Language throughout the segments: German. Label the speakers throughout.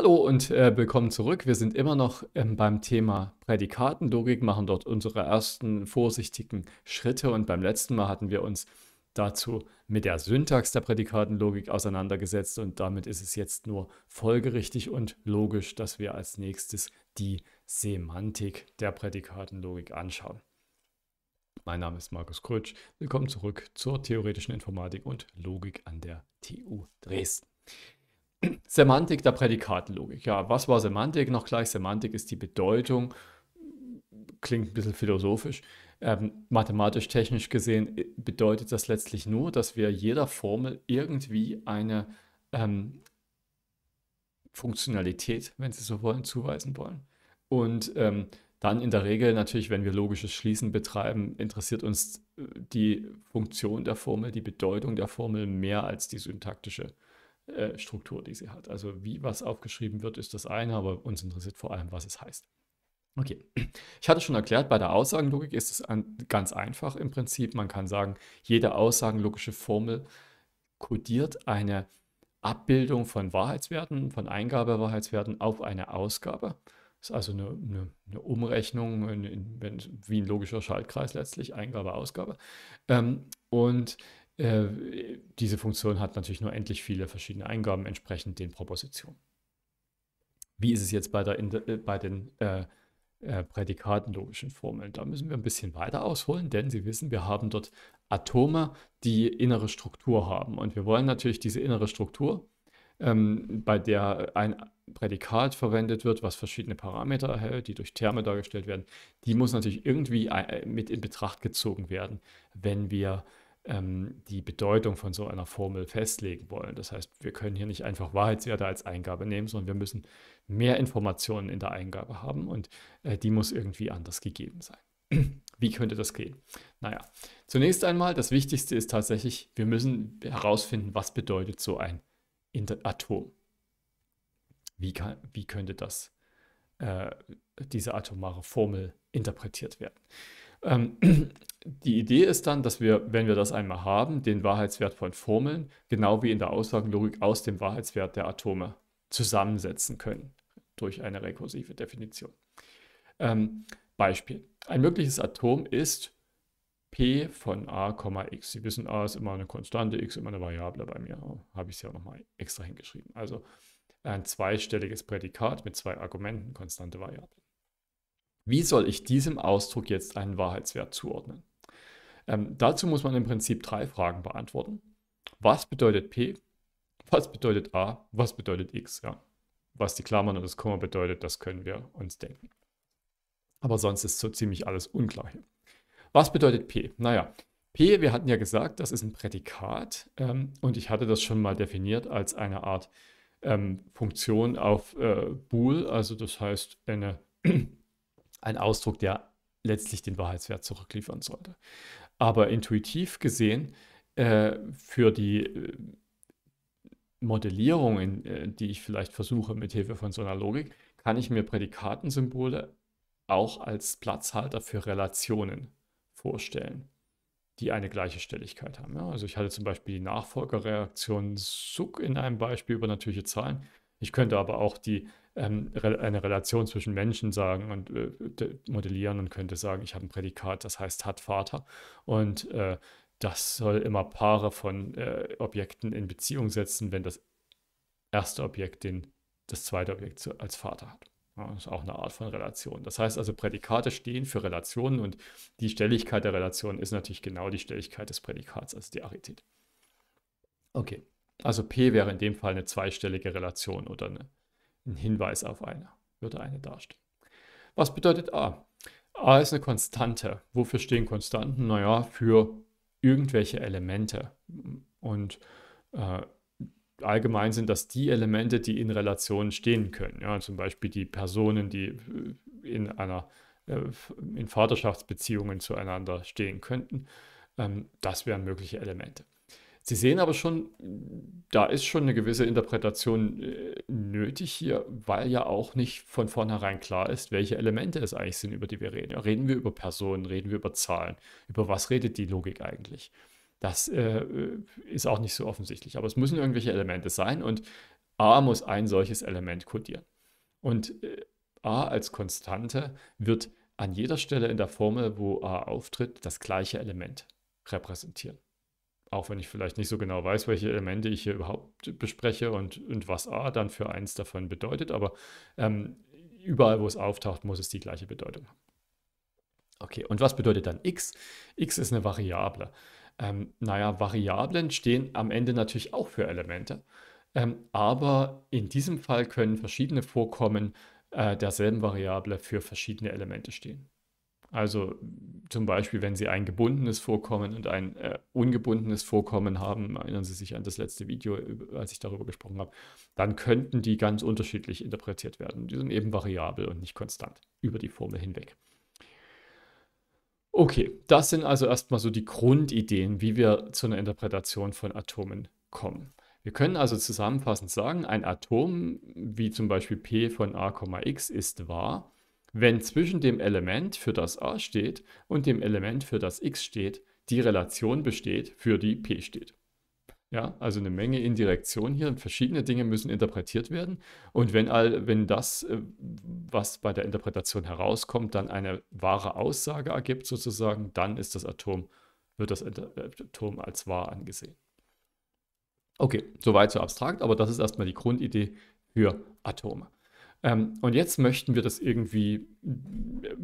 Speaker 1: Hallo und äh, willkommen zurück. Wir sind immer noch ähm, beim Thema Prädikatenlogik, machen dort unsere ersten vorsichtigen Schritte und beim letzten Mal hatten wir uns dazu mit der Syntax der Prädikatenlogik auseinandergesetzt und damit ist es jetzt nur folgerichtig und logisch, dass wir als nächstes die Semantik der Prädikatenlogik anschauen. Mein Name ist Markus Krötsch. Willkommen zurück zur theoretischen Informatik und Logik an der TU Dresden. Semantik der Prädikatenlogik. Ja, was war Semantik? Noch gleich, Semantik ist die Bedeutung. Klingt ein bisschen philosophisch. Ähm, Mathematisch-technisch gesehen äh, bedeutet das letztlich nur, dass wir jeder Formel irgendwie eine ähm, Funktionalität, wenn Sie so wollen, zuweisen wollen. Und ähm, dann in der Regel natürlich, wenn wir logisches Schließen betreiben, interessiert uns äh, die Funktion der Formel, die Bedeutung der Formel mehr als die syntaktische äh, äh, Struktur, die sie hat. Also wie was aufgeschrieben wird, ist das eine, aber uns interessiert vor allem, was es heißt. Okay, ich hatte schon erklärt, bei der Aussagenlogik ist es ein, ganz einfach im Prinzip. Man kann sagen, jede aussagenlogische Formel kodiert eine Abbildung von Wahrheitswerten, von Eingabewahrheitswerten auf eine Ausgabe. Das ist also eine, eine, eine Umrechnung in, in, wie ein logischer Schaltkreis letztlich, Eingabe, Ausgabe. Ähm, und äh, diese Funktion hat natürlich nur endlich viele verschiedene Eingaben entsprechend den Propositionen. Wie ist es jetzt bei, der, äh, bei den äh, äh prädikatenlogischen Formeln? Da müssen wir ein bisschen weiter ausholen, denn Sie wissen, wir haben dort Atome, die innere Struktur haben. Und wir wollen natürlich diese innere Struktur, ähm, bei der ein Prädikat verwendet wird, was verschiedene Parameter erhält, die durch Terme dargestellt werden, die muss natürlich irgendwie äh, mit in Betracht gezogen werden, wenn wir ähm, die Bedeutung von so einer Formel festlegen wollen. Das heißt, wir können hier nicht einfach Wahrheitswerte als Eingabe nehmen, sondern wir müssen mehr Informationen in der Eingabe haben und äh, die muss irgendwie anders gegeben sein. Wie könnte das gehen? Naja, zunächst einmal, das Wichtigste ist tatsächlich, wir müssen herausfinden, was bedeutet so ein Atom. Wie, kann, wie könnte das, äh, diese atomare Formel interpretiert werden? Ähm, die Idee ist dann, dass wir, wenn wir das einmal haben, den Wahrheitswert von Formeln, genau wie in der Aussagenlogik, aus dem Wahrheitswert der Atome zusammensetzen können durch eine rekursive Definition. Ähm, Beispiel. Ein mögliches Atom ist P von A, x. Sie wissen, A ist immer eine Konstante, x immer eine Variable bei mir. Oh, Habe ich es ja nochmal extra hingeschrieben. Also ein zweistelliges Prädikat mit zwei Argumenten, konstante Variable. Wie soll ich diesem Ausdruck jetzt einen Wahrheitswert zuordnen? Ähm, dazu muss man im Prinzip drei Fragen beantworten. Was bedeutet P? Was bedeutet A? Was bedeutet X? Ja. Was die Klammern und das Komma bedeutet, das können wir uns denken. Aber sonst ist so ziemlich alles unklar hier. Was bedeutet P? Naja, P, wir hatten ja gesagt, das ist ein Prädikat ähm, und ich hatte das schon mal definiert als eine Art ähm, Funktion auf äh, Bool, also das heißt eine ein Ausdruck, der letztlich den Wahrheitswert zurückliefern sollte. Aber intuitiv gesehen, äh, für die äh, Modellierung, äh, die ich vielleicht versuche mit Hilfe von so einer Logik, kann ich mir Prädikatensymbole auch als Platzhalter für Relationen vorstellen, die eine gleiche Stelligkeit haben. Ja, also ich hatte zum Beispiel die Nachfolgerreaktion SUC in einem Beispiel über natürliche Zahlen. Ich könnte aber auch die ähm, eine Relation zwischen Menschen sagen und äh, modellieren und könnte sagen, ich habe ein Prädikat, das heißt hat Vater. Und äh, das soll immer Paare von äh, Objekten in Beziehung setzen, wenn das erste Objekt den, das zweite Objekt als Vater hat. das ist auch eine Art von Relation. Das heißt also, Prädikate stehen für Relationen und die Stelligkeit der Relation ist natürlich genau die Stelligkeit des Prädikats, also die Arität. Okay, also P wäre in dem Fall eine zweistellige Relation oder eine ein Hinweis auf eine, würde eine darstellen. Was bedeutet A? A ist eine Konstante. Wofür stehen Konstanten? Naja, für irgendwelche Elemente. Und äh, allgemein sind das die Elemente, die in Relationen stehen können. Ja, zum Beispiel die Personen, die äh, in einer äh, in Vaterschaftsbeziehungen zueinander stehen könnten. Ähm, das wären mögliche Elemente. Sie sehen aber schon, da ist schon eine gewisse Interpretation äh, nötig hier, weil ja auch nicht von vornherein klar ist, welche Elemente es eigentlich sind, über die wir reden. Reden wir über Personen, reden wir über Zahlen, über was redet die Logik eigentlich? Das äh, äh ist auch nicht so offensichtlich, aber es müssen irgendwelche Elemente sein und A muss ein solches Element kodieren. Und äh, A als Konstante wird an jeder Stelle in der Formel, wo A auftritt, das gleiche Element repräsentieren auch wenn ich vielleicht nicht so genau weiß, welche Elemente ich hier überhaupt bespreche und, und was A dann für eins davon bedeutet, aber ähm, überall, wo es auftaucht, muss es die gleiche Bedeutung haben. Okay, und was bedeutet dann x? x ist eine Variable. Ähm, naja, Variablen stehen am Ende natürlich auch für Elemente, ähm, aber in diesem Fall können verschiedene Vorkommen äh, derselben Variable für verschiedene Elemente stehen. Also zum Beispiel, wenn Sie ein gebundenes Vorkommen und ein äh, ungebundenes Vorkommen haben, erinnern Sie sich an das letzte Video, als ich darüber gesprochen habe, dann könnten die ganz unterschiedlich interpretiert werden. Die sind eben variabel und nicht konstant über die Formel hinweg. Okay, das sind also erstmal so die Grundideen, wie wir zu einer Interpretation von Atomen kommen. Wir können also zusammenfassend sagen, ein Atom wie zum Beispiel P von A, X ist wahr, wenn zwischen dem Element, für das a steht, und dem Element, für das x steht, die Relation besteht, für die p steht. Ja, also eine Menge Indirektion hier verschiedene Dinge müssen interpretiert werden. Und wenn, all, wenn das, äh, was bei der Interpretation herauskommt, dann eine wahre Aussage ergibt, sozusagen, dann ist das Atom, wird das äh, Atom als wahr angesehen. Okay, soweit so abstrakt, aber das ist erstmal die Grundidee für Atome. Ähm, und jetzt möchten wir das irgendwie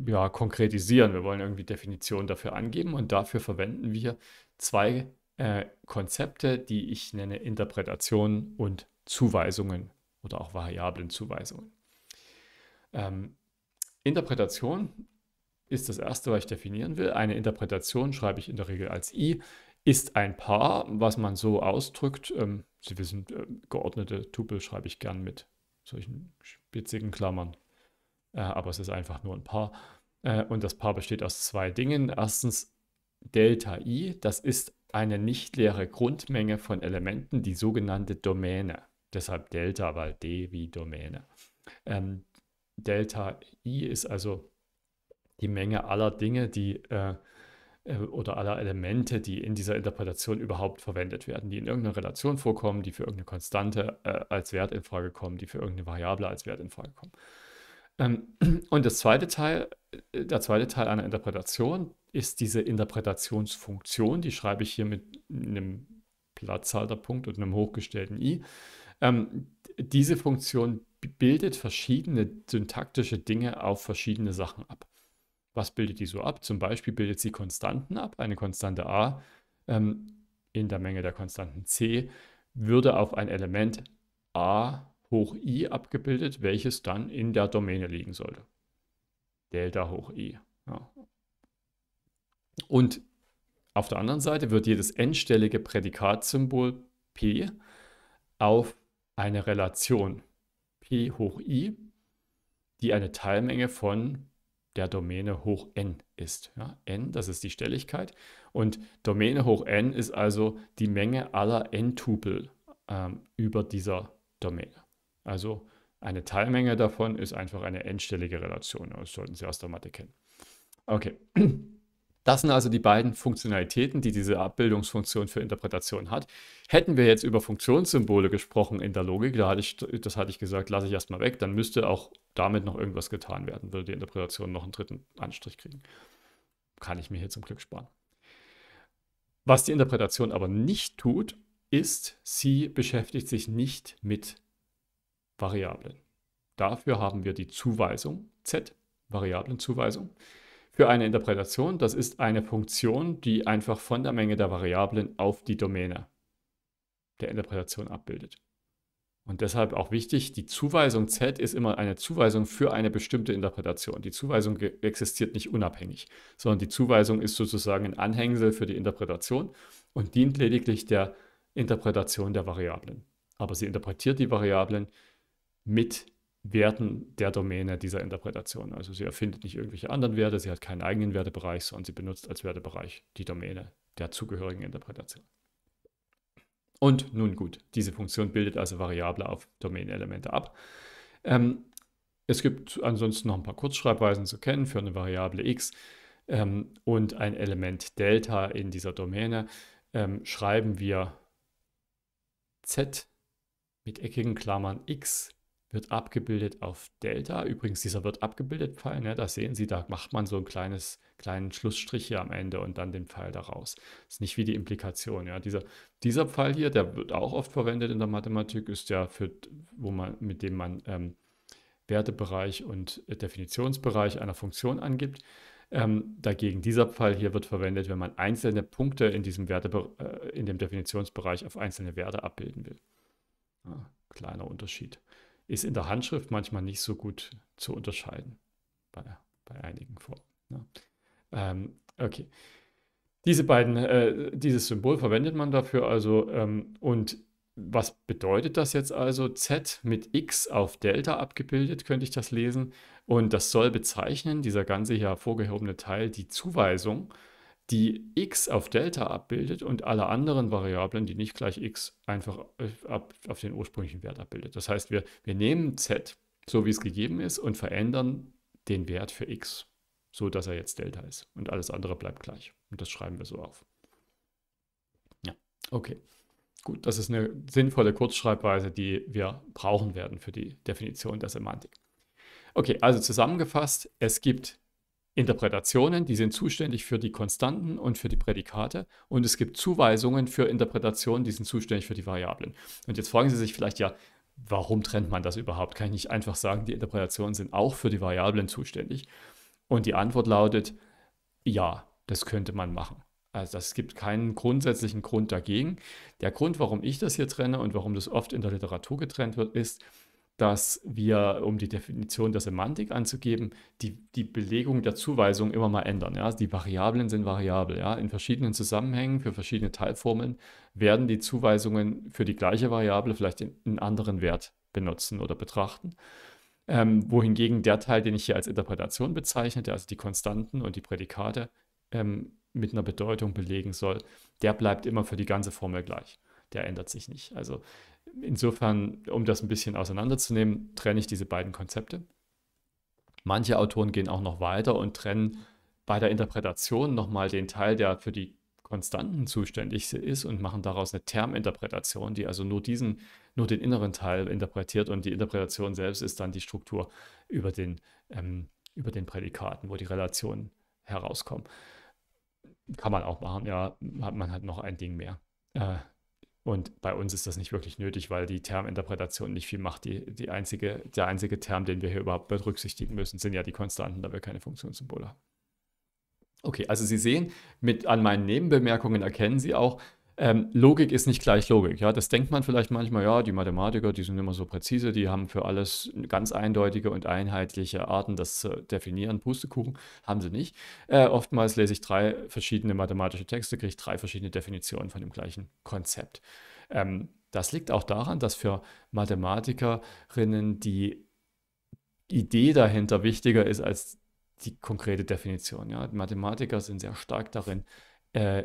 Speaker 1: ja, konkretisieren. Wir wollen irgendwie Definitionen dafür angeben und dafür verwenden wir zwei äh, Konzepte, die ich nenne Interpretationen und Zuweisungen oder auch variablen Zuweisungen. Ähm, Interpretation ist das erste, was ich definieren will. Eine Interpretation schreibe ich in der Regel als i, ist ein Paar, was man so ausdrückt. Ähm, Sie wissen, äh, geordnete Tupel schreibe ich gern mit solchen spitzigen Klammern. Äh, aber es ist einfach nur ein Paar. Äh, und das Paar besteht aus zwei Dingen. Erstens Delta I, das ist eine nicht leere Grundmenge von Elementen, die sogenannte Domäne. Deshalb Delta, weil D wie Domäne. Ähm, Delta I ist also die Menge aller Dinge, die äh, äh, oder aller Elemente, die in dieser Interpretation überhaupt verwendet werden, die in irgendeiner Relation vorkommen, die für irgendeine Konstante äh, als Wert in Frage kommen, die für irgendeine Variable als Wert in Frage kommen. Ähm, und das zweite Teil, äh, der zweite Teil einer Interpretation ist diese Interpretationsfunktion, die schreibe ich hier mit einem Platzhalterpunkt und einem hochgestellten i. Ähm, diese Funktion bildet verschiedene syntaktische Dinge auf verschiedene Sachen ab. Was bildet die so ab? Zum Beispiel bildet sie Konstanten ab. Eine Konstante a ähm, in der Menge der Konstanten c würde auf ein Element a hoch i abgebildet, welches dann in der Domäne liegen sollte. Delta hoch i. Ja. Und auf der anderen Seite wird jedes endstellige Prädikatsymbol p auf eine Relation p hoch i, die eine Teilmenge von der Domäne hoch n ist. Ja, n, das ist die Stelligkeit. Und Domäne hoch n ist also die Menge aller n-Tupel ähm, über dieser Domäne. Also eine Teilmenge davon ist einfach eine n-stellige Relation. Das sollten Sie aus der Mathe kennen. Okay. Das sind also die beiden Funktionalitäten, die diese Abbildungsfunktion für Interpretation hat. Hätten wir jetzt über Funktionssymbole gesprochen in der Logik, da hatte ich, das hatte ich gesagt, lasse ich erstmal weg, dann müsste auch damit noch irgendwas getan werden, würde die Interpretation noch einen dritten Anstrich kriegen. Kann ich mir hier zum Glück sparen. Was die Interpretation aber nicht tut, ist, sie beschäftigt sich nicht mit Variablen. Dafür haben wir die Zuweisung z, Variablenzuweisung für eine Interpretation. Das ist eine Funktion, die einfach von der Menge der Variablen auf die Domäne der Interpretation abbildet. Und deshalb auch wichtig, die Zuweisung Z ist immer eine Zuweisung für eine bestimmte Interpretation. Die Zuweisung existiert nicht unabhängig, sondern die Zuweisung ist sozusagen ein Anhängsel für die Interpretation und dient lediglich der Interpretation der Variablen. Aber sie interpretiert die Variablen mit Werten der Domäne dieser Interpretation. Also sie erfindet nicht irgendwelche anderen Werte, sie hat keinen eigenen Wertebereich, sondern sie benutzt als Wertebereich die Domäne der zugehörigen Interpretation. Und nun gut, diese Funktion bildet also Variable auf Domänenelemente ab. Ähm, es gibt ansonsten noch ein paar Kurzschreibweisen zu kennen für eine Variable x ähm, und ein Element Delta in dieser Domäne. Ähm, schreiben wir z mit eckigen Klammern x wird abgebildet auf Delta. Übrigens, dieser wird abgebildet Pfeil, ne, da sehen Sie, da macht man so ein kleines, kleinen Schlussstrich hier am Ende und dann den Pfeil daraus. Das ist nicht wie die Implikation. Ja. Dieser, dieser Pfeil hier, der wird auch oft verwendet in der Mathematik, ist ja für, wo man, mit dem man ähm, Wertebereich und äh, Definitionsbereich einer Funktion angibt. Ähm, dagegen dieser Pfeil hier wird verwendet, wenn man einzelne Punkte in diesem Werte, äh, in dem Definitionsbereich auf einzelne Werte abbilden will. Ja, ah, kleiner Unterschied ist in der Handschrift manchmal nicht so gut zu unterscheiden bei, bei einigen Formen. Ne? Ähm, okay. Diese beiden, äh, dieses Symbol verwendet man dafür also ähm, und was bedeutet das jetzt also? Z mit X auf Delta abgebildet, könnte ich das lesen. Und das soll bezeichnen, dieser ganze hier vorgehobene Teil, die Zuweisung die x auf Delta abbildet und alle anderen Variablen, die nicht gleich x, einfach äh, auf den ursprünglichen Wert abbildet. Das heißt, wir, wir nehmen z, so wie es gegeben ist, und verändern den Wert für x, so dass er jetzt Delta ist. Und alles andere bleibt gleich. Und das schreiben wir so auf. Ja, okay. Gut, das ist eine sinnvolle Kurzschreibweise, die wir brauchen werden für die Definition der Semantik. Okay, also zusammengefasst, es gibt Interpretationen, die sind zuständig für die Konstanten und für die Prädikate und es gibt Zuweisungen für Interpretationen, die sind zuständig für die Variablen. Und jetzt fragen Sie sich vielleicht ja, warum trennt man das überhaupt? Kann ich nicht einfach sagen, die Interpretationen sind auch für die Variablen zuständig? Und die Antwort lautet, ja, das könnte man machen. Also es gibt keinen grundsätzlichen Grund dagegen. Der Grund, warum ich das hier trenne und warum das oft in der Literatur getrennt wird, ist, dass wir, um die Definition der Semantik anzugeben, die, die Belegung der Zuweisung immer mal ändern. Ja? die Variablen sind variabel. Ja? In verschiedenen Zusammenhängen, für verschiedene Teilformeln werden die Zuweisungen für die gleiche Variable vielleicht einen anderen Wert benutzen oder betrachten. Ähm, wohingegen der Teil, den ich hier als Interpretation bezeichne, der also die Konstanten und die Prädikate ähm, mit einer Bedeutung belegen soll, der bleibt immer für die ganze Formel gleich. Der ändert sich nicht. Also Insofern, um das ein bisschen auseinanderzunehmen, trenne ich diese beiden Konzepte. Manche Autoren gehen auch noch weiter und trennen bei der Interpretation nochmal den Teil, der für die Konstanten zuständig ist und machen daraus eine Terminterpretation, die also nur diesen, nur den inneren Teil interpretiert und die Interpretation selbst ist dann die Struktur über den, ähm, über den Prädikaten, wo die Relationen herauskommen. Kann man auch machen, ja, hat man halt noch ein Ding mehr. Äh, und bei uns ist das nicht wirklich nötig, weil die Terminterpretation nicht viel macht. Die, die einzige, der einzige Term, den wir hier überhaupt berücksichtigen müssen, sind ja die Konstanten, da wir keine Funktionssymbole haben. Okay, also Sie sehen, mit an meinen Nebenbemerkungen erkennen Sie auch, ähm, Logik ist nicht gleich Logik. Ja, das denkt man vielleicht manchmal, ja, die Mathematiker, die sind immer so präzise, die haben für alles ganz eindeutige und einheitliche Arten, das zu definieren. Pustekuchen haben sie nicht. Äh, oftmals lese ich drei verschiedene mathematische Texte, kriege ich drei verschiedene Definitionen von dem gleichen Konzept. Ähm, das liegt auch daran, dass für Mathematikerinnen die Idee dahinter wichtiger ist als die konkrete Definition. Ja? Mathematiker sind sehr stark darin, äh,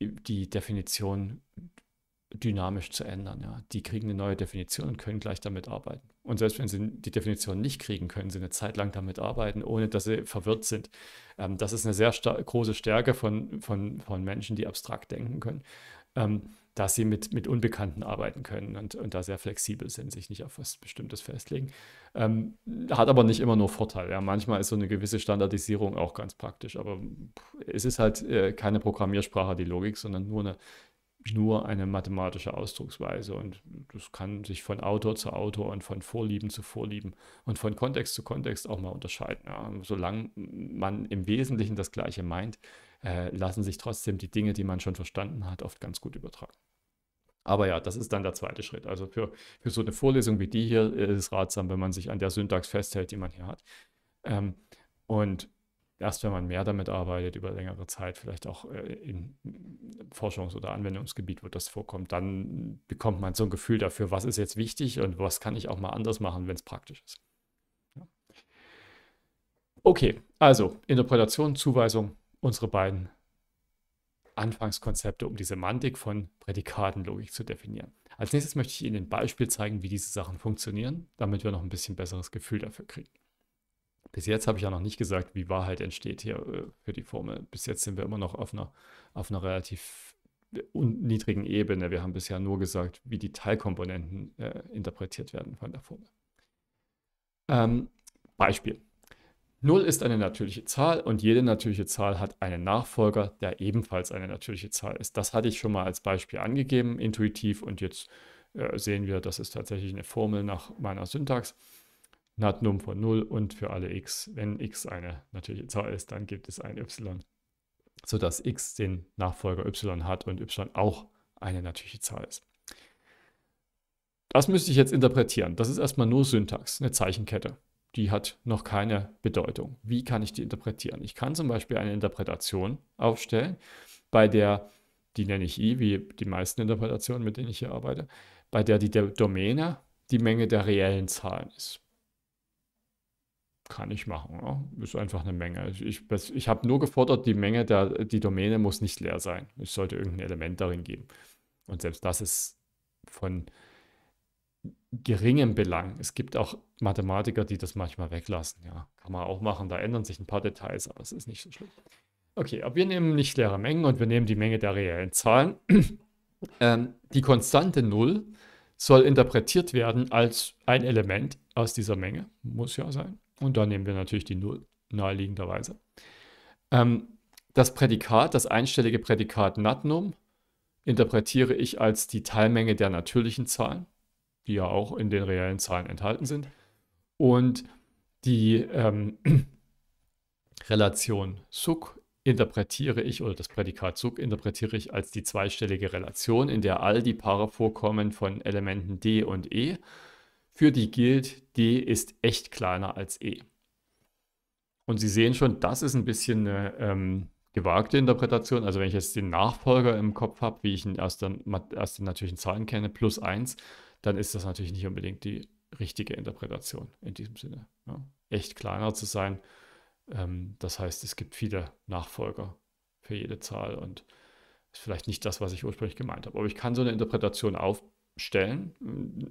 Speaker 1: die Definition dynamisch zu ändern. Ja. Die kriegen eine neue Definition und können gleich damit arbeiten. Und selbst wenn sie die Definition nicht kriegen, können sie eine Zeit lang damit arbeiten, ohne dass sie verwirrt sind. Ähm, das ist eine sehr große Stärke von, von, von Menschen, die abstrakt denken können. Ähm, dass sie mit, mit Unbekannten arbeiten können und, und da sehr flexibel sind, sich nicht auf was Bestimmtes festlegen. Ähm, hat aber nicht immer nur Vorteile. Ja. Manchmal ist so eine gewisse Standardisierung auch ganz praktisch, aber es ist halt äh, keine Programmiersprache, die Logik, sondern nur eine, nur eine mathematische Ausdrucksweise. Und das kann sich von Autor zu Autor und von Vorlieben zu Vorlieben und von Kontext zu Kontext auch mal unterscheiden. Ja. Solange man im Wesentlichen das Gleiche meint, äh, lassen sich trotzdem die Dinge, die man schon verstanden hat, oft ganz gut übertragen. Aber ja, das ist dann der zweite Schritt. Also für, für so eine Vorlesung wie die hier äh, ist es ratsam, wenn man sich an der Syntax festhält, die man hier hat. Ähm, und erst wenn man mehr damit arbeitet, über längere Zeit, vielleicht auch äh, im äh, Forschungs- oder Anwendungsgebiet, wo das vorkommt, dann bekommt man so ein Gefühl dafür, was ist jetzt wichtig und was kann ich auch mal anders machen, wenn es praktisch ist. Ja. Okay, also Interpretation, Zuweisung, unsere beiden Anfangskonzepte, um die Semantik von Prädikatenlogik zu definieren. Als nächstes möchte ich Ihnen ein Beispiel zeigen, wie diese Sachen funktionieren, damit wir noch ein bisschen besseres Gefühl dafür kriegen. Bis jetzt habe ich ja noch nicht gesagt, wie Wahrheit entsteht hier äh, für die Formel. Bis jetzt sind wir immer noch auf einer, auf einer relativ niedrigen Ebene. Wir haben bisher nur gesagt, wie die Teilkomponenten äh, interpretiert werden von der Formel. Ähm, Beispiel. 0 ist eine natürliche Zahl und jede natürliche Zahl hat einen Nachfolger, der ebenfalls eine natürliche Zahl ist. Das hatte ich schon mal als Beispiel angegeben, intuitiv. Und jetzt äh, sehen wir, das ist tatsächlich eine Formel nach meiner Syntax. Natnum von 0 und für alle x. Wenn x eine natürliche Zahl ist, dann gibt es ein y, sodass x den Nachfolger y hat und y auch eine natürliche Zahl ist. Das müsste ich jetzt interpretieren. Das ist erstmal nur Syntax, eine Zeichenkette die hat noch keine Bedeutung. Wie kann ich die interpretieren? Ich kann zum Beispiel eine Interpretation aufstellen, bei der, die nenne ich I, wie die meisten Interpretationen, mit denen ich hier arbeite, bei der die Domäne die Menge der reellen Zahlen ist. Kann ich machen, ja? ist einfach eine Menge. Ich, ich habe nur gefordert, die Menge, der, die Domäne muss nicht leer sein. Es sollte irgendein Element darin geben. Und selbst das ist von geringem Belang. Es gibt auch Mathematiker, die das manchmal weglassen. Ja, kann man auch machen. Da ändern sich ein paar Details, aber es ist nicht so schlimm. Okay, aber wir nehmen nicht leere Mengen und wir nehmen die Menge der reellen Zahlen. ähm, die Konstante 0 soll interpretiert werden als ein Element aus dieser Menge. Muss ja sein. Und da nehmen wir natürlich die 0, naheliegenderweise. Ähm, das Prädikat, das einstellige Prädikat natnum, interpretiere ich als die Teilmenge der natürlichen Zahlen die ja auch in den reellen Zahlen enthalten sind, und die ähm, Relation Suk interpretiere ich oder das Prädikat Suk interpretiere ich als die zweistellige Relation, in der all die Paare vorkommen von Elementen D und E, für die gilt, D ist echt kleiner als E. Und Sie sehen schon, das ist ein bisschen eine ähm, gewagte Interpretation. Also wenn ich jetzt den Nachfolger im Kopf habe, wie ich ihn aus den, aus den natürlichen Zahlen kenne, plus 1, dann ist das natürlich nicht unbedingt die richtige Interpretation in diesem Sinne. Ja. Ne? Echt kleiner zu sein, ähm, das heißt, es gibt viele Nachfolger für jede Zahl und ist vielleicht nicht das, was ich ursprünglich gemeint habe. Aber ich kann so eine Interpretation aufstellen mm,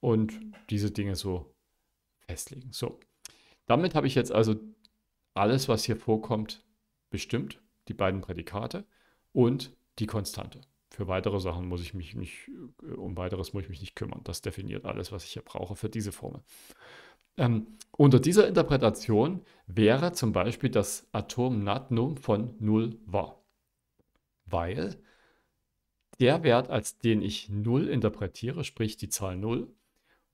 Speaker 1: und diese Dinge so festlegen. So, damit habe ich jetzt also alles, was hier vorkommt, bestimmt, die beiden Prädikate und die Konstante. Für weitere Sachen muss ich mich nicht, äh, um weiteres muss ich mich nicht kümmern. Das definiert alles, was ich hier brauche für diese Formel. Ähm, unter dieser Interpretation wäre zum Beispiel das Atom Natnum von 0 wahr, weil der Wert, als den ich 0 interpretiere, sprich die Zahl 0,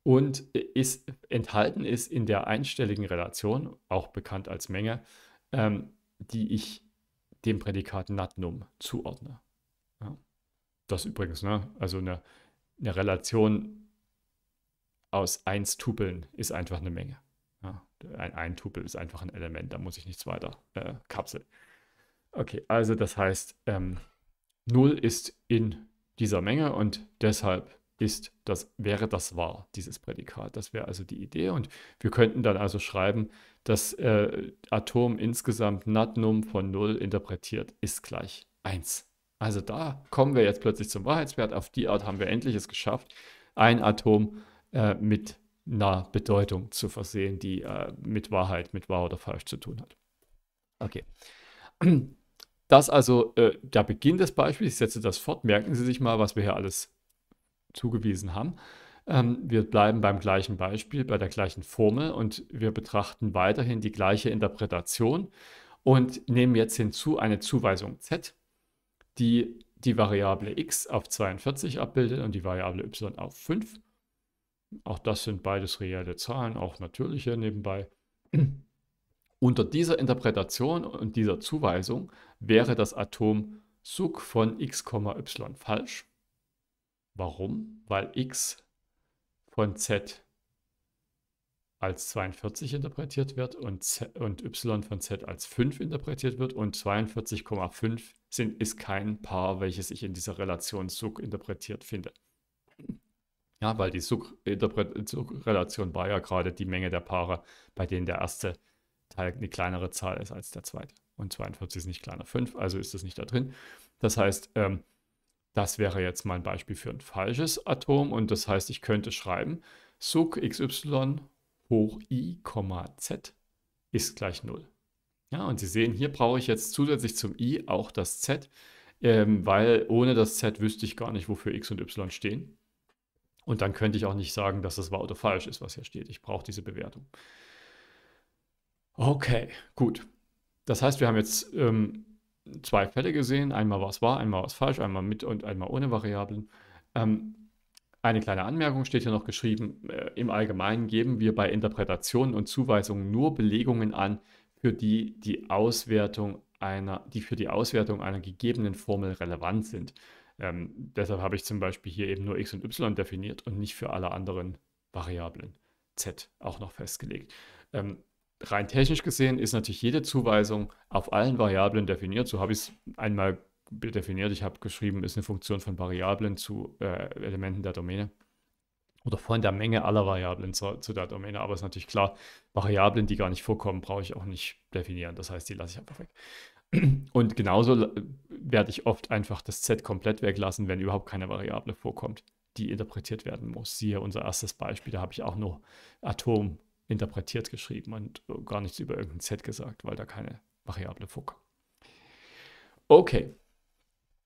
Speaker 1: und äh, ist, enthalten ist in der einstelligen Relation, auch bekannt als Menge, ähm, die ich dem Prädikat Natnum zuordne. Ja das übrigens, ne? Also eine, eine Relation aus 1 Tupeln ist einfach eine Menge. Ja, ein, ein Tupel ist einfach ein Element, da muss ich nichts weiter äh, kapseln. Okay, also das heißt, ähm, 0 ist in dieser Menge und deshalb ist das, wäre das wahr, dieses Prädikat. Das wäre also die Idee. Und wir könnten dann also schreiben, das äh, Atom insgesamt Natnum von 0 interpretiert ist gleich 1. Also da kommen wir jetzt plötzlich zum Wahrheitswert. Auf die Art haben wir endlich es geschafft, ein Atom äh, mit einer Bedeutung zu versehen, die äh, mit Wahrheit, mit wahr oder falsch zu tun hat. Okay. Das also äh, der Beginn des Beispiels. Ich setze das fort. Merken Sie sich mal, was wir hier alles zugewiesen haben. Ähm, wir bleiben beim gleichen Beispiel, bei der gleichen Formel und wir betrachten weiterhin die gleiche Interpretation und nehmen jetzt hinzu eine Zuweisung z die die Variable x auf 42 abbildet und die Variable y auf 5. Auch das sind beides reelle Zahlen, auch natürliche nebenbei. Unter dieser Interpretation und dieser Zuweisung wäre das Atom Sug von x, y falsch. Warum? Weil x von z als 42 interpretiert wird und, z, und y von z als 5 interpretiert wird und 42,5 sind, ist kein Paar, welches ich in dieser Relation Suk interpretiert finde. Ja, weil die Suk-Relation war ja gerade die Menge der Paare, bei denen der erste Teil eine kleinere Zahl ist als der zweite. Und 42 ist nicht kleiner 5, also ist das nicht da drin. Das heißt, ähm, das wäre jetzt mal ein Beispiel für ein falsches Atom. Und das heißt, ich könnte schreiben, Suk xy hoch i, z ist gleich 0. Ja, und Sie sehen, hier brauche ich jetzt zusätzlich zum i auch das z, ähm, weil ohne das z wüsste ich gar nicht, wofür x und y stehen. Und dann könnte ich auch nicht sagen, dass das wahr oder falsch ist, was hier steht. Ich brauche diese Bewertung. Okay, gut. Das heißt, wir haben jetzt ähm, zwei Fälle gesehen. Einmal war es wahr, einmal war es falsch, einmal mit und einmal ohne Variablen. Ähm, eine kleine Anmerkung steht hier noch geschrieben. Äh, Im Allgemeinen geben wir bei Interpretationen und Zuweisungen nur Belegungen an, für die die Auswertung einer, die für die Auswertung einer gegebenen Formel relevant sind. Ähm, deshalb habe ich zum Beispiel hier eben nur x und y definiert und nicht für alle anderen Variablen z auch noch festgelegt. Ähm, rein technisch gesehen ist natürlich jede Zuweisung auf allen Variablen definiert. So habe ich es einmal definiert. Ich habe geschrieben, ist eine Funktion von Variablen zu äh, Elementen der Domäne oder von der Menge aller Variablen zu, zu, der Domäne. Aber es ist natürlich klar, Variablen, die gar nicht vorkommen, brauche ich auch nicht definieren. Das heißt, die lasse ich einfach weg. Und genauso äh, werde ich oft einfach das Z komplett weglassen, wenn überhaupt keine Variable vorkommt, die interpretiert werden muss. Siehe unser erstes Beispiel, da habe ich auch nur Atom interpretiert geschrieben und äh, gar nichts über irgendein Z gesagt, weil da keine Variable vorkommt. Okay,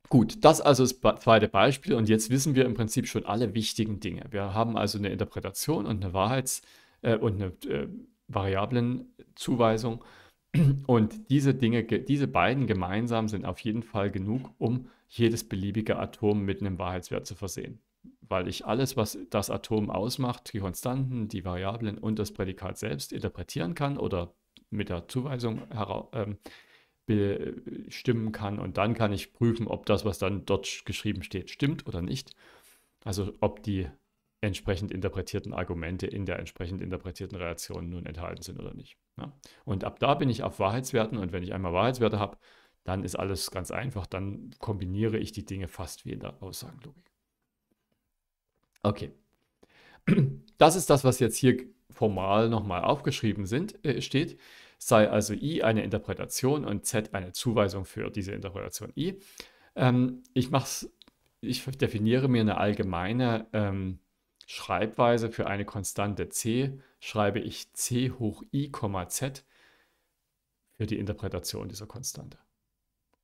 Speaker 1: Gut, das also das zweite Beispiel und jetzt wissen wir im Prinzip schon alle wichtigen Dinge. Wir haben also eine Interpretation und eine Wahrheits- äh, und eine äh, Variablenzuweisung und diese Dinge, diese beiden gemeinsam sind auf jeden Fall genug, um jedes beliebige Atom mit einem Wahrheitswert zu versehen. Weil ich alles, was das Atom ausmacht, die Konstanten, die Variablen und das Prädikat selbst interpretieren kann oder mit der Zuweisung ähm, bestimmen kann. Und dann kann ich prüfen, ob das, was dann dort geschrieben steht, stimmt oder nicht. Also ob die entsprechend interpretierten Argumente in der entsprechend interpretierten Reaktion nun enthalten sind oder nicht. Ja? Und ab da bin ich auf Wahrheitswerten und wenn ich einmal Wahrheitswerte habe, dann ist alles ganz einfach. Dann kombiniere ich die Dinge fast wie in der Aussagenlogik. Okay. Das ist das, was jetzt hier formal nochmal aufgeschrieben sind, äh, steht sei also i eine Interpretation und z eine Zuweisung für diese Interpretation i. Ähm, ich, ich definiere mir eine allgemeine ähm, Schreibweise für eine Konstante c, schreibe ich c hoch i, z für die Interpretation dieser Konstante.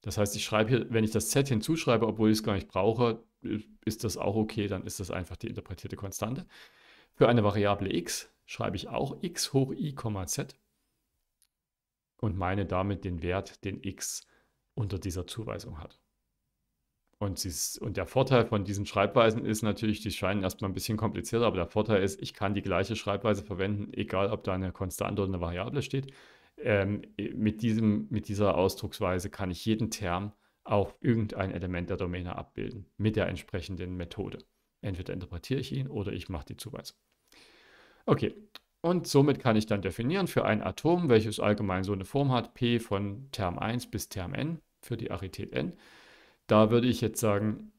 Speaker 1: Das heißt, ich schreibe hier, wenn ich das z hinzuschreibe, obwohl ich es gar nicht brauche, ist das auch okay, dann ist das einfach die interpretierte Konstante. Für eine Variable x schreibe ich auch x hoch i, z und meine damit den Wert, den x unter dieser Zuweisung hat. Und, sie, und, der Vorteil von diesen Schreibweisen ist natürlich, die scheinen erstmal ein bisschen komplizierter, aber der Vorteil ist, ich kann die gleiche Schreibweise verwenden, egal ob da eine Konstante oder eine Variable steht. Ähm, mit, diesem, mit dieser Ausdrucksweise kann ich jeden Term auf irgendein Element der Domäne abbilden, mit der entsprechenden Methode. Entweder interpretiere ich ihn oder ich mache die Zuweisung. Okay, und somit kann ich dann definieren für ein Atom, welches allgemein so eine Form hat, P von Term 1 bis Term n für die Arität n. Da würde ich jetzt sagen,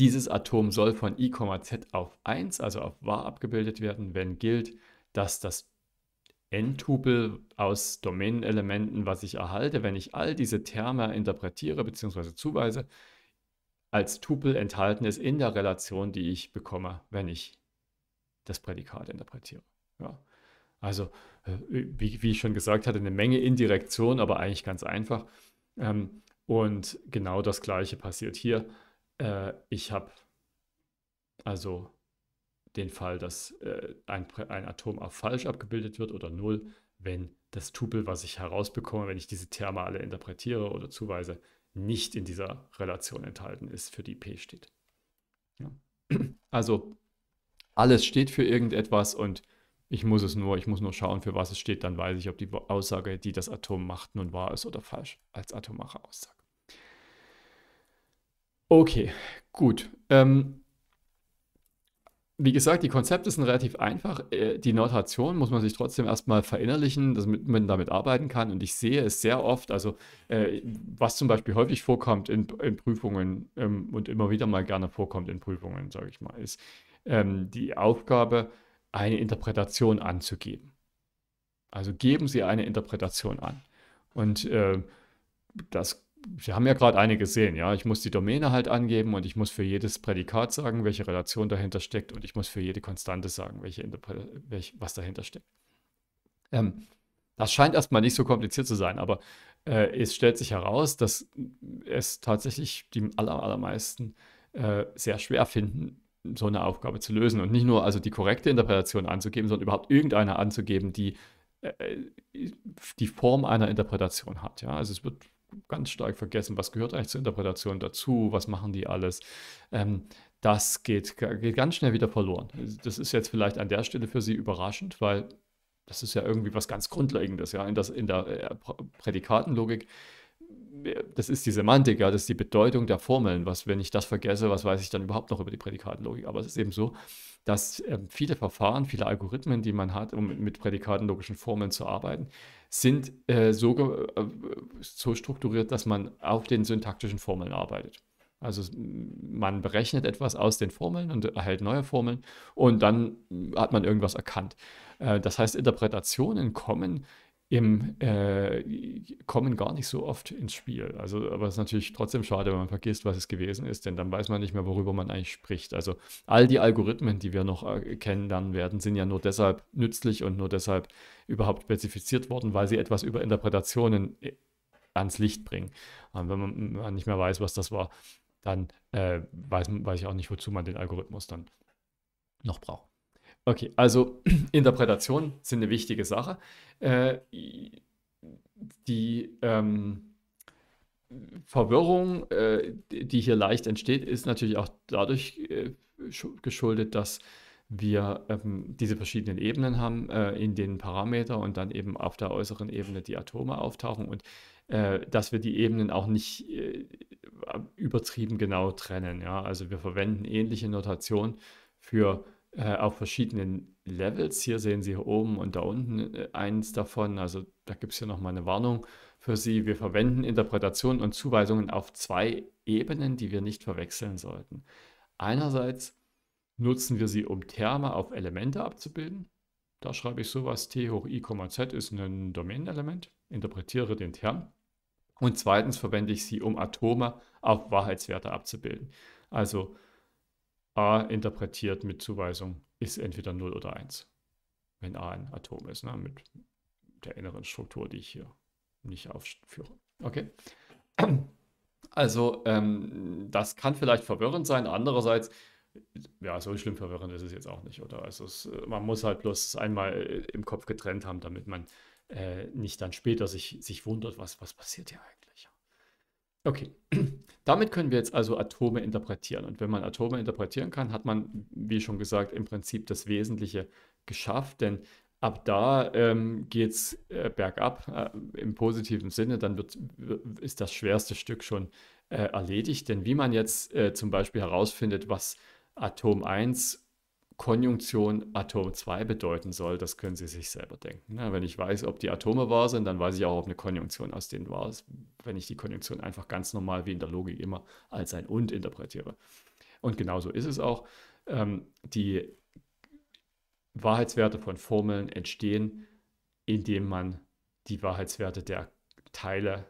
Speaker 1: dieses Atom soll von i, z auf 1, also auf wahr abgebildet werden, wenn gilt, dass das n-Tupel aus Domänenelementen, was ich erhalte, wenn ich all diese Terme interpretiere bzw. zuweise, als Tupel enthalten ist in der Relation, die ich bekomme, wenn ich das Prädikat interpretiere. Ja. Also, äh, wie, wie, ich schon gesagt hatte, eine Menge Indirektion, aber eigentlich ganz einfach. Ähm, und genau das Gleiche passiert hier. Äh, ich habe also den Fall, dass äh, ein, ein Atom auf falsch abgebildet wird oder null, wenn das Tupel, was ich herausbekomme, wenn ich diese Terme alle interpretiere oder zuweise, nicht in dieser Relation enthalten ist, für die p steht. Ja. Also alles steht für irgendetwas und ich muss es nur, ich muss nur schauen, für was es steht, dann weiß ich, ob die Aussage, die das Atom macht, nun wahr ist oder falsch, als atomare Aussage. Okay, gut. Ähm, wie gesagt, die Konzepte sind relativ einfach. Äh, die Notation muss man sich trotzdem erstmal verinnerlichen, damit man damit arbeiten kann. Und ich sehe es sehr oft, also äh, was zum Beispiel häufig vorkommt in, in Prüfungen ähm, und immer wieder mal gerne vorkommt in Prüfungen, sage ich mal, ist ähm, die Aufgabe, eine Interpretation anzugeben. Also geben Sie eine Interpretation an. Und äh, das, wir haben ja gerade eine gesehen, ja. Ich muss die Domäne halt angeben und ich muss für jedes Prädikat sagen, welche Relation dahinter steckt und ich muss für jede Konstante sagen, welche welch, was dahinter steckt. Ähm, das scheint erstmal nicht so kompliziert zu sein, aber äh, es stellt sich heraus, dass es tatsächlich die aller, allermeisten äh, sehr schwer finden, so eine Aufgabe zu lösen und nicht nur also die korrekte Interpretation anzugeben, sondern überhaupt irgendeine anzugeben, die äh, äh, die Form einer Interpretation hat. Ja? Also es wird ganz stark vergessen, was gehört eigentlich zur Interpretation dazu, was machen die alles. Ähm, das geht, geht ganz schnell wieder verloren. Das ist jetzt vielleicht an der Stelle für Sie überraschend, weil das ist ja irgendwie was ganz Grundlegendes, ja, in, das, in der äh, Prädikatenlogik das ist die Semantik, ja, das ist die Bedeutung der Formeln. Was, wenn ich das vergesse, was weiß ich dann überhaupt noch über die Prädikatenlogik? Aber es ist eben so, dass äh, viele Verfahren, viele Algorithmen, die man hat, um mit prädikatenlogischen Formeln zu arbeiten, sind äh, so, äh, so strukturiert, dass man auf den syntaktischen Formeln arbeitet. Also man berechnet etwas aus den Formeln und erhält neue Formeln und dann hat man irgendwas erkannt. Äh, das heißt, Interpretationen kommen im äh, kommen gar nicht so oft ins Spiel. Also, aber es ist natürlich trotzdem schade, wenn man vergisst, was es gewesen ist, denn dann weiß man nicht mehr, worüber man eigentlich spricht. Also all die Algorithmen, die wir noch äh, kennenlernen werden, sind ja nur deshalb nützlich und nur deshalb überhaupt spezifiziert worden, weil sie etwas über Interpretationen äh, ans Licht bringen. Und wenn man, man nicht mehr weiß, was das war, dann äh, weiß, weiß ich auch nicht, wozu man den Algorithmus dann noch braucht. Okay, also Interpretationen sind eine wichtige Sache. Äh, die ähm, Verwirrung, äh, die hier leicht entsteht, ist natürlich auch dadurch äh, geschuldet, dass wir ähm, diese verschiedenen Ebenen haben, äh, in denen Parameter und dann eben auf der äußeren Ebene die Atome auftauchen und äh, dass wir die Ebenen auch nicht äh, übertrieben genau trennen. Ja? Also wir verwenden ähnliche Notation für äh, auf verschiedenen Levels. Hier sehen Sie hier oben und da unten äh, eins davon. Also da gibt es hier nochmal eine Warnung für Sie. Wir verwenden Interpretationen und Zuweisungen auf zwei Ebenen, die wir nicht verwechseln sollten. Einerseits nutzen wir sie, um Terme auf Elemente abzubilden. Da schreibe ich sowas, t hoch i, z ist ein Domänenelement, interpretiere den Term. Und zweitens verwende ich sie, um Atome auf Wahrheitswerte abzubilden. Also A interpretiert mit Zuweisung ist entweder 0 oder 1, wenn A ein Atom ist, ne? mit der inneren Struktur, die ich hier nicht aufführe. Okay. Also ähm, das kann vielleicht verwirrend sein. Andererseits, ja, so schlimm verwirrend ist es jetzt auch nicht, oder? Also es, äh, man muss halt bloß einmal äh, im Kopf getrennt haben, damit man äh, nicht dann später sich, sich wundert, was, was passiert hier eigentlich. Okay, damit können wir jetzt also Atome interpretieren. Und wenn man Atome interpretieren kann, hat man, wie schon gesagt, im Prinzip das Wesentliche geschafft. Denn ab da ähm, geht es äh, bergab äh, im positiven Sinne. Dann wird, ist das schwerste Stück schon äh, erledigt. Denn wie man jetzt äh, zum Beispiel herausfindet, was Atom 1 Konjunktion Atom 2 bedeuten soll, das können Sie sich selber denken. Na, ne? wenn ich weiß, ob die Atome wahr sind, dann weiß ich auch, ob eine Konjunktion aus denen wahr ist, wenn ich die Konjunktion einfach ganz normal wie in der Logik immer als ein und interpretiere. Und genauso ist es auch. Ähm, die Wahrheitswerte von Formeln entstehen, indem man die Wahrheitswerte der Teile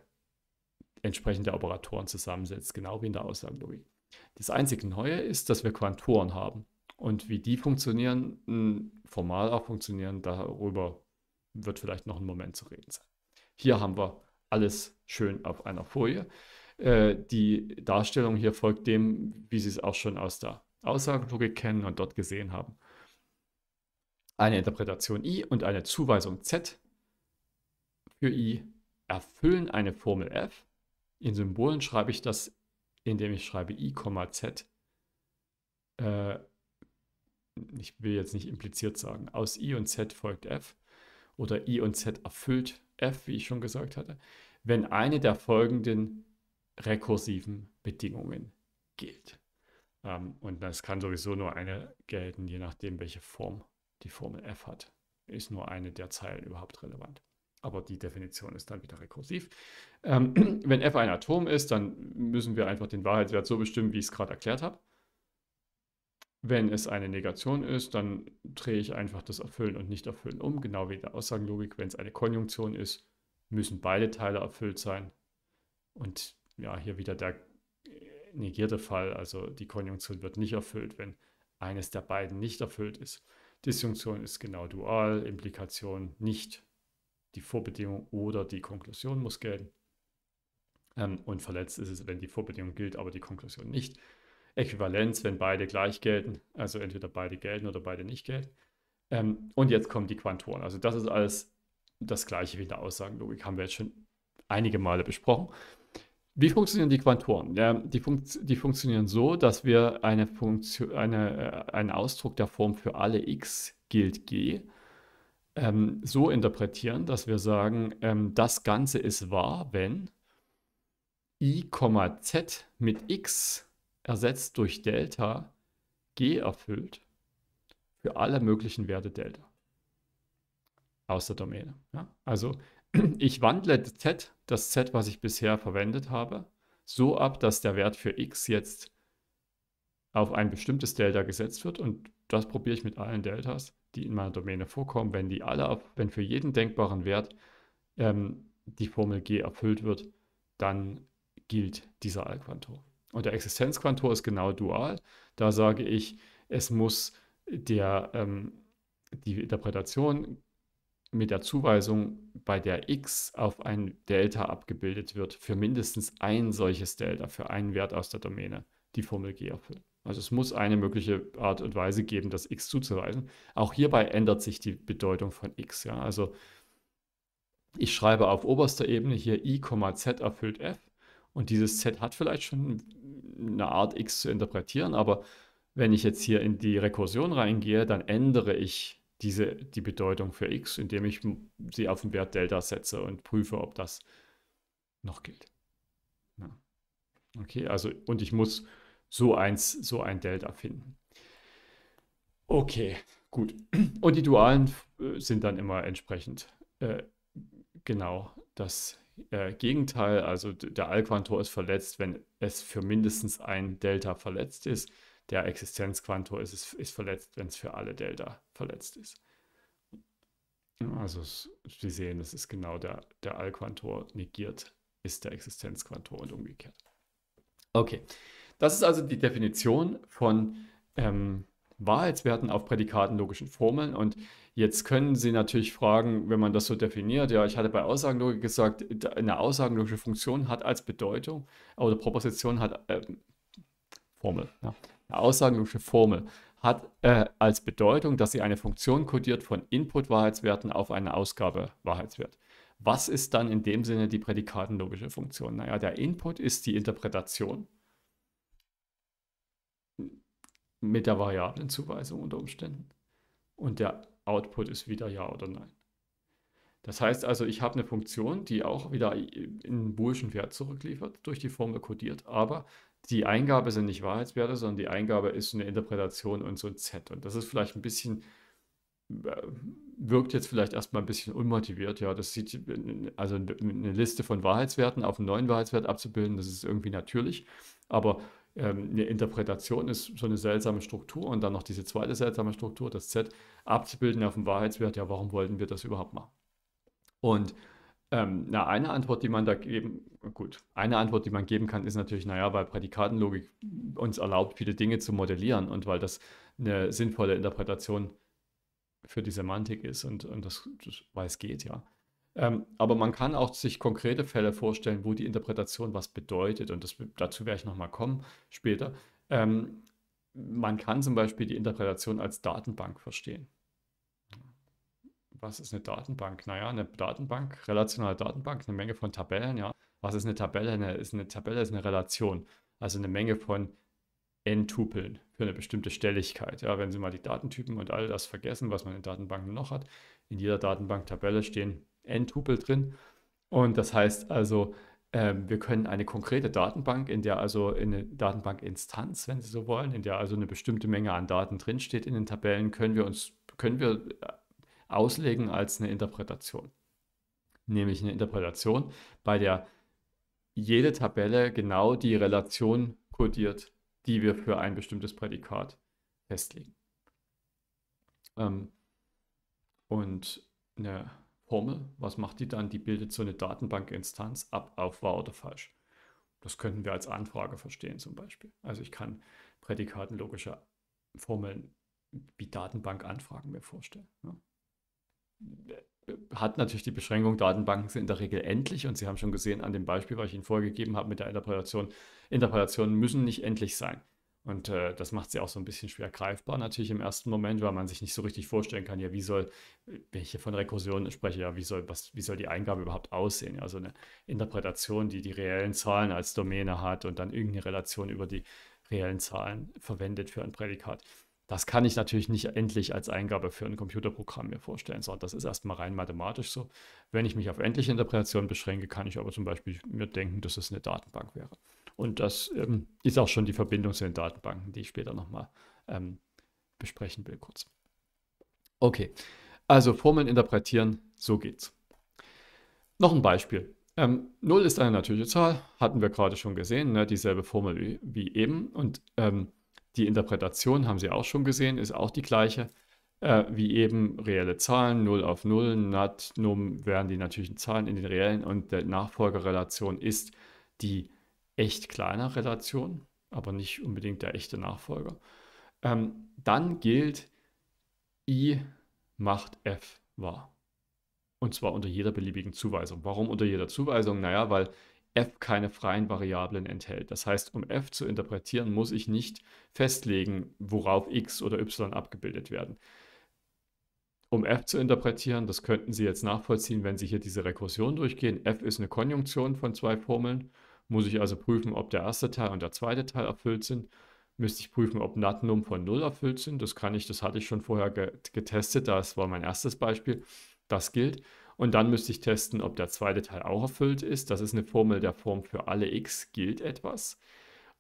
Speaker 1: entsprechender Operatoren zusammensetzt, genau wie in der Aussagenlogik. Das einzige Neue ist, dass wir Quantoren haben. Und wie die funktionieren, formal auch funktionieren, darüber wird vielleicht noch ein Moment zu reden sein. Hier haben wir alles schön auf einer Folie. Äh, die Darstellung hier folgt dem, wie Sie es auch schon aus der Aussagenlogik kennen und dort gesehen haben. Eine Interpretation i und eine Zuweisung z für i erfüllen eine Formel f. In Symbolen schreibe ich das, indem ich schreibe i, z. Äh, ich will jetzt nicht impliziert sagen, aus I und Z folgt F oder I und Z erfüllt F, wie ich schon gesagt hatte, wenn eine der folgenden rekursiven Bedingungen gilt. Ähm, und das kann sowieso nur eine gelten, je nachdem, welche Form die Formel F hat. Ist nur eine der Zeilen überhaupt relevant. Aber die Definition ist dann wieder rekursiv. Ähm, wenn F ein Atom ist, dann müssen wir einfach den Wahrheitswert so bestimmen, wie ich es gerade erklärt habe. Wenn es eine Negation ist, dann drehe ich einfach das Erfüllen und Nicht-Erfüllen um, genau wie in der Aussagenlogik. Wenn es eine Konjunktion ist, müssen beide Teile erfüllt sein. Und ja, hier wieder der negierte Fall, also die Konjunktion wird nicht erfüllt, wenn eines der beiden nicht erfüllt ist. Disjunktion ist genau dual, Implikation nicht. Die Vorbedingung oder die Konklusion muss gelten. Ähm, und verletzt ist es, wenn die Vorbedingung gilt, aber die Konklusion nicht. Äquivalenz, wenn beide gleich gelten, also entweder beide gelten oder beide nicht gelten. Ähm, und jetzt kommen die Quantoren. Also das ist alles das gleiche wie in der Aussagenlogik, haben wir jetzt schon einige Male besprochen. Wie funktionieren die Quantoren? Ja, die, funkt die, funktionieren so, dass wir eine Funktion, eine, äh, einen Ausdruck der Form für alle x gilt g ähm, so interpretieren, dass wir sagen, ähm, das Ganze ist wahr, wenn i, z mit x ersetzt durch Delta G erfüllt für alle möglichen Werte Delta aus der Domäne. Ja? Also ich wandle Z, das Z, was ich bisher verwendet habe, so ab, dass der Wert für x jetzt auf ein bestimmtes Delta gesetzt wird und das probiere ich mit allen Deltas, die in meiner Domäne vorkommen, wenn die alle, auf, wenn für jeden denkbaren Wert ähm, die Formel G erfüllt wird, dann gilt dieser Allquantor. Und der Existenzquantor ist genau dual. Da sage ich, es muss der, ähm, die Interpretation mit der Zuweisung, bei der x auf ein Delta abgebildet wird, für mindestens ein solches Delta, für einen Wert aus der Domäne, die Formel G erfüllen. Also es muss eine mögliche Art und Weise geben, das x zuzuweisen. Auch hierbei ändert sich die Bedeutung von x. Ja? Also ich schreibe auf oberster Ebene hier i, z erfüllt f und dieses Z hat vielleicht schon eine Art X zu interpretieren, aber wenn ich jetzt hier in die Rekursion reingehe, dann ändere ich diese, die Bedeutung für X, indem ich sie auf den Wert Delta setze und prüfe, ob das noch gilt. Ja. Okay, also und ich muss so eins, so ein Delta finden. Okay, gut. Und die Dualen äh, sind dann immer entsprechend äh, genau das äh, Gegenteil, also der Allquantor ist verletzt, wenn es für mindestens ein Delta verletzt ist. Der Existenzquantor ist, ist, ist verletzt, wenn es für alle Delta verletzt ist. Also Sie sehen, das ist genau der, der Allquantor negiert, ist der Existenzquantor und umgekehrt. Okay, das ist also die Definition von ähm, Wahrheitswerten, auf Prädikaten, logischen Formeln. Und jetzt können Sie natürlich fragen, wenn man das so definiert, ja, ich hatte bei Aussagenlogik gesagt, eine aussagenlogische Funktion hat als Bedeutung, oder Proposition hat äh, Formel, ja, eine aussagenlogische Formel hat äh, als Bedeutung, dass sie eine Funktion kodiert von Input-Wahrheitswerten auf eine Ausgabe-Wahrheitswert. Was ist dann in dem Sinne die prädikatenlogische Funktion? Naja, der Input ist die Interpretation mit der variablen Zuweisung unter Umständen. Und der Output ist wieder ja oder nein. Das heißt also, ich habe eine Funktion, die auch wieder einen boolschen Wert zurückliefert, durch die Formel kodiert, aber die Eingabe sind nicht Wahrheitswerte, sondern die Eingabe ist eine Interpretation und so ein Z. Und das ist vielleicht ein bisschen, äh, wirkt jetzt vielleicht erstmal ein bisschen unmotiviert. Ja, das sieht, also eine Liste von Wahrheitswerten auf einen neuen Wahrheitswert abzubilden, das ist irgendwie natürlich. Aber ähm, eine Interpretation ist, so eine seltsame Struktur und dann noch diese zweite seltsame Struktur, das Z, abzubilden auf dem Wahrheitswert, ja, warum wollten wir das überhaupt machen? Und ähm, na, eine Antwort, die man da geben, gut, eine Antwort, die man geben kann, ist natürlich, naja, weil Prädikatenlogik uns erlaubt, viele Dinge zu modellieren und weil das eine sinnvolle Interpretation für die Semantik ist und, und das, das weil es geht, ja. Ähm, aber man kann auch sich konkrete Fälle vorstellen, wo die Interpretation was bedeutet. Und das, dazu werde ich nochmal kommen später. Ähm, man kann zum Beispiel die Interpretation als Datenbank verstehen. Was ist eine Datenbank? Naja, eine Datenbank, relationale Datenbank, eine Menge von Tabellen, ja. Was ist eine Tabelle? Eine, ist eine Tabelle ist eine Relation, also eine Menge von n-Tupeln für eine bestimmte Stelligkeit. Ja, wenn Sie mal die Datentypen und all das vergessen, was man in Datenbanken noch hat, in jeder Datenbank-Tabelle stehen N-Tupel drin. Und das heißt also, ähm, wir können eine konkrete Datenbank, in der also eine Datenbankinstanz, wenn Sie so wollen, in der also eine bestimmte Menge an Daten drinsteht in den Tabellen, können wir uns, können wir äh, auslegen als eine Interpretation. Nämlich eine Interpretation, bei der jede Tabelle genau die Relation kodiert, die wir für ein bestimmtes Prädikat festlegen. Ähm, und eine Formel, was macht die dann? Die bildet so eine Datenbankinstanz ab auf wahr oder falsch. Das könnten wir als Anfrage verstehen zum Beispiel. Also ich kann Prädikaten logischer Formeln wie Datenbankanfragen mir vorstellen. Ja. Hat natürlich die Beschränkung, Datenbanken sind in der Regel endlich und Sie haben schon gesehen an dem Beispiel, was ich Ihnen vorgegeben habe mit der Interpretation, Interpretationen müssen nicht endlich sein. Und äh, das macht sie auch so ein bisschen schwer greifbar, natürlich im ersten Moment, weil man sich nicht so richtig vorstellen kann, ja, wie soll, wenn ich hier von Rekursionen spreche, ja, wie soll, was, wie soll die Eingabe überhaupt aussehen? Also eine Interpretation, die die reellen Zahlen als Domäne hat und dann irgendeine Relation über die reellen Zahlen verwendet für ein Prädikat. Das kann ich natürlich nicht endlich als Eingabe für ein Computerprogramm mir vorstellen, sondern das ist erstmal rein mathematisch so. Wenn ich mich auf endliche Interpretation beschränke, kann ich aber zum Beispiel mir denken, dass es eine Datenbank wäre. Und das ähm, ist auch schon die Verbindung zu den Datenbanken, die ich später nochmal ähm, besprechen will kurz. Okay, also Formeln interpretieren, so geht's. Noch ein Beispiel. Ähm, 0 ist eine natürliche Zahl, hatten wir gerade schon gesehen, ne? dieselbe Formel wie, wie eben. Und ähm, die Interpretation haben Sie auch schon gesehen, ist auch die gleiche äh, wie eben reelle Zahlen, 0 auf 0, nat, num wären die natürlichen Zahlen in den reellen und der Nachfolgerrelation ist die echt kleiner Relation, aber nicht unbedingt der echte Nachfolger, ähm, dann gilt, I macht F wahr. Und zwar unter jeder beliebigen Zuweisung. Warum unter jeder Zuweisung? Naja, weil f keine freien Variablen enthält. Das heißt, um f zu interpretieren, muss ich nicht festlegen, worauf x oder y abgebildet werden. Um f zu interpretieren, das könnten Sie jetzt nachvollziehen, wenn Sie hier diese Rekursion durchgehen. f ist eine Konjunktion von zwei Formeln muss ich also prüfen, ob der erste Teil und der zweite Teil erfüllt sind. Müsste ich prüfen, ob Natinum von 0 erfüllt sind. Das kann ich, das hatte ich schon vorher getestet. Das war mein erstes Beispiel. Das gilt. Und dann müsste ich testen, ob der zweite Teil auch erfüllt ist. Das ist eine Formel der Form für alle x gilt etwas.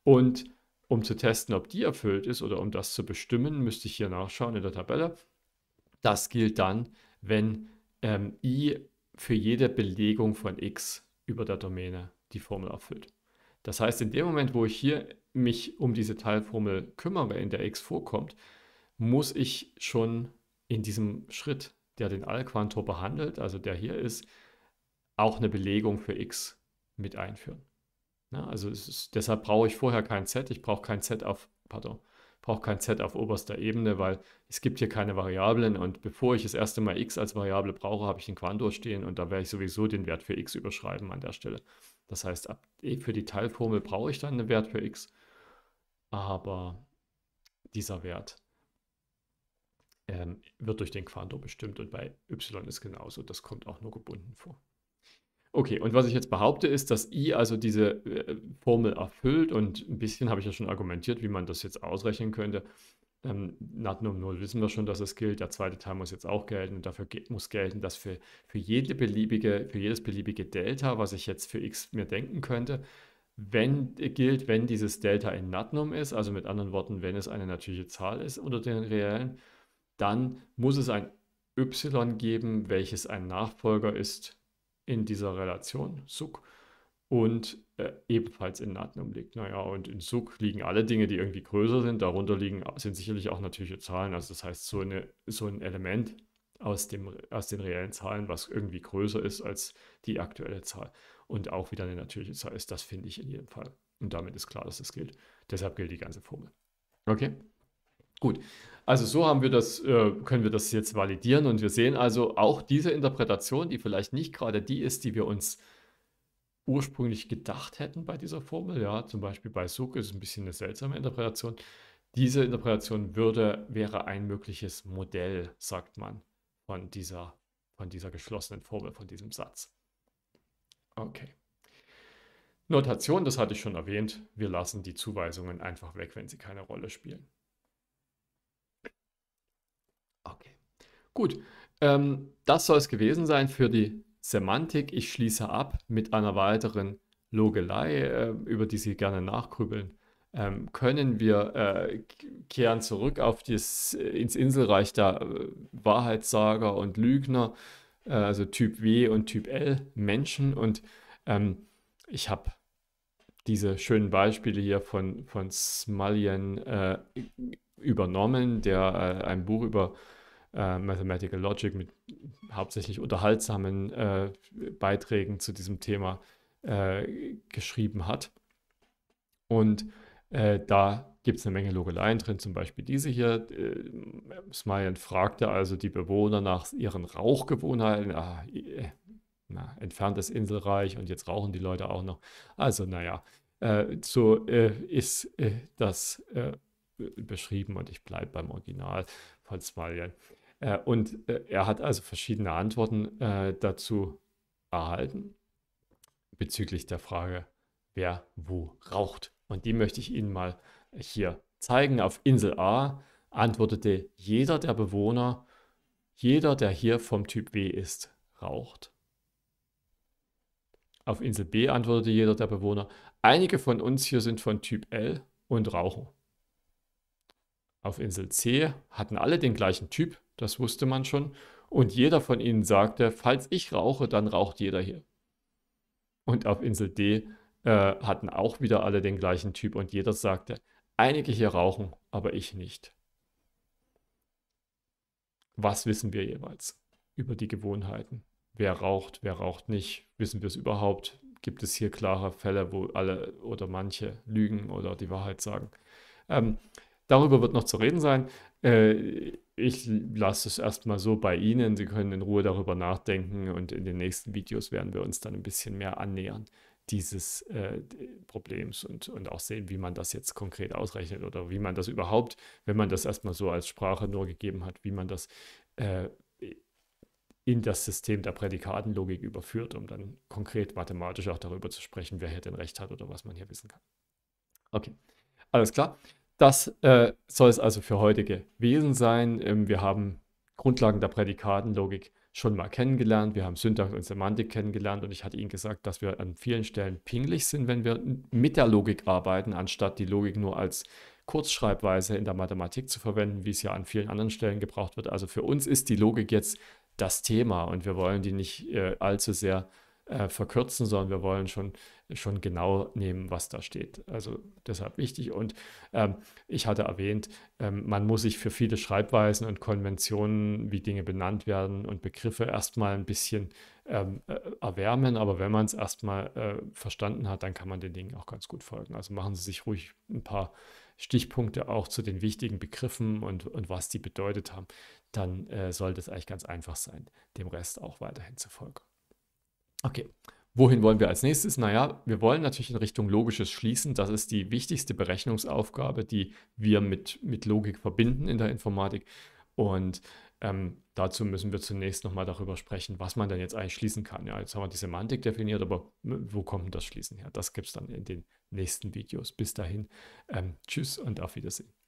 Speaker 1: Und um zu testen, ob die erfüllt ist oder um das zu bestimmen, müsste ich hier nachschauen in der Tabelle. Das gilt dann, wenn ähm, i für jede Belegung von x über der Domäne die Formel erfüllt. Das heißt, in dem Moment, wo ich hier mich um diese Teilformel kümmere, in der x vorkommt, muss ich schon in diesem Schritt, der den Allquantor behandelt, also der hier ist, auch eine Belegung für x mit einführen. Ja, also ist, deshalb brauche ich vorher kein Z, ich brauche kein Z auf, pardon, brauche kein Z auf oberster Ebene, weil es gibt hier keine Variablen und bevor ich das erste Mal x als Variable brauche, habe ich den Quantor stehen und da werde ich sowieso den Wert für x überschreiben an der Stelle. Das heißt, ab, eh, für die Teilformel brauche ich dann einen Wert für x, aber dieser Wert ähm, wird durch den Quantor bestimmt und bei y ist genauso. Das kommt auch nur gebunden vor. Okay, und was ich jetzt behaupte, ist, dass i also diese äh, Formel erfüllt und ein bisschen habe ich ja schon argumentiert, wie man das jetzt ausrechnen könnte ähm, nach Num 0 wissen wir schon, dass es gilt. Der zweite Teil muss jetzt auch gelten. Und dafür muss gelten, dass für, für, jede beliebige, für jedes beliebige Delta, was ich jetzt für x mir denken könnte, wenn äh, gilt, wenn dieses Delta in Natnum ist, also mit anderen Worten, wenn es eine natürliche Zahl ist unter den reellen, dann muss es ein y geben, welches ein Nachfolger ist in dieser Relation, Suk und äh, ebenfalls in Natenum liegt. Naja, und in Zug liegen alle Dinge, die irgendwie größer sind. Darunter liegen, äh, sind sicherlich auch natürliche Zahlen. Also das heißt, so, eine, so ein Element aus, dem, aus den reellen Zahlen, was irgendwie größer ist als die aktuelle Zahl und auch wieder eine natürliche Zahl ist, das finde ich in jedem Fall. Und damit ist klar, dass das gilt. Deshalb gilt die ganze Formel. Okay? Gut, also so haben wir das, äh, können wir das jetzt validieren und wir sehen also auch diese Interpretation, die vielleicht nicht gerade die ist, die wir uns äh, ursprünglich gedacht hätten bei dieser Formel. Ja, zum Beispiel bei Suk ist es ein bisschen eine seltsame Interpretation. Diese Interpretation würde, wäre ein mögliches Modell, sagt man, von dieser, von dieser geschlossenen Formel, von diesem Satz. Okay. Notation, das hatte ich schon erwähnt. Wir lassen die Zuweisungen einfach weg, wenn sie keine Rolle spielen. Okay. Gut, ähm, das soll es gewesen sein für die Semantik. Ich schließe ab mit einer weiteren Logelei, äh, über die Sie gerne nachgrübeln. Ähm, können wir äh, kehren zurück auf das, äh, ins Inselreich der äh, Wahrheitssager und Lügner, äh, also Typ W und Typ L, Menschen. Und ähm, ich habe diese schönen Beispiele hier von, von Smalien äh, übernommen, der äh, ein Buch über äh, Mathematical Logic mit hauptsächlich unterhaltsamen äh, Beiträgen zu diesem Thema äh, geschrieben hat. Und äh, da gibt es eine Menge Logeleien drin, zum Beispiel diese hier. Äh, Smayan fragte also die Bewohner nach ihren Rauchgewohnheiten. Ah, äh, na, entferntes Inselreich und jetzt rauchen die Leute auch noch. Also, naja, äh, so äh, ist äh, das äh, beschrieben und ich bleibe beim Original von Smalian. Äh, und äh, er hat also verschiedene Antworten äh, dazu erhalten bezüglich der Frage, wer wo raucht. Und die möchte ich Ihnen mal hier zeigen. Auf Insel A antwortete jeder der Bewohner, jeder, der hier vom Typ W ist, raucht. Auf Insel B antwortete jeder der Bewohner, einige von uns hier sind von Typ L und rauchen. Auf Insel C hatten alle den gleichen Typ, das wusste man schon. Und jeder von ihnen sagte, falls ich rauche, dann raucht jeder hier. Und auf Insel D äh, hatten auch wieder alle den gleichen Typ und jeder sagte, einige hier rauchen, aber ich nicht. Was wissen wir jeweils über die Gewohnheiten? Wer raucht, wer raucht nicht? Wissen wir es überhaupt? Gibt es hier klare Fälle, wo alle oder manche lügen oder die Wahrheit sagen? Ähm, Darüber wird noch zu reden sein. Äh, ich lasse es erstmal so bei Ihnen. Sie können in Ruhe darüber nachdenken und in den nächsten Videos werden wir uns dann ein bisschen mehr annähern dieses äh, Problems und, und auch sehen, wie man das jetzt konkret ausrechnet oder wie man das überhaupt, wenn man das erstmal so als Sprache nur gegeben hat, wie man das äh, in das System der Prädikatenlogik überführt, um dann konkret mathematisch auch darüber zu sprechen, wer hier denn recht hat oder was man hier wissen kann. Okay, alles klar. Das äh, soll es also für heute gewesen sein. Ähm, wir haben Grundlagen der Prädikatenlogik schon mal kennengelernt. Wir haben Syntax und Semantik kennengelernt und ich hatte Ihnen gesagt, dass wir an vielen Stellen pinglich sind, wenn wir mit der Logik arbeiten, anstatt die Logik nur als Kurzschreibweise in der Mathematik zu verwenden, wie es ja an vielen anderen Stellen gebraucht wird. Also für uns ist die Logik jetzt das Thema und wir wollen die nicht äh, allzu sehr äh, verkürzen, sondern wir wollen schon, schon genau nehmen, was da steht. Also deshalb wichtig. Und ähm, ich hatte erwähnt, ähm, man muss sich für viele Schreibweisen und Konventionen, wie Dinge benannt werden und Begriffe erstmal ein bisschen ähm, äh, erwärmen. Aber wenn man es erstmal äh, verstanden hat, dann kann man den Dingen auch ganz gut folgen. Also machen Sie sich ruhig ein paar Stichpunkte auch zu den wichtigen Begriffen und, und was die bedeutet haben. Dann äh, sollte es eigentlich ganz einfach sein, dem Rest auch weiterhin zu folgen. Okay. Wohin wollen wir als nächstes? Naja, wir wollen natürlich in Richtung logisches Schließen. Das ist die wichtigste Berechnungsaufgabe, die wir mit, mit Logik verbinden in der Informatik. Und ähm, dazu müssen wir zunächst nochmal darüber sprechen, was man denn jetzt eigentlich schließen kann. Ja, jetzt haben wir die Semantik definiert, aber äh, wo kommt denn das Schließen her? Das gibt es dann in den nächsten Videos. Bis dahin, ähm, tschüss und auf Wiedersehen.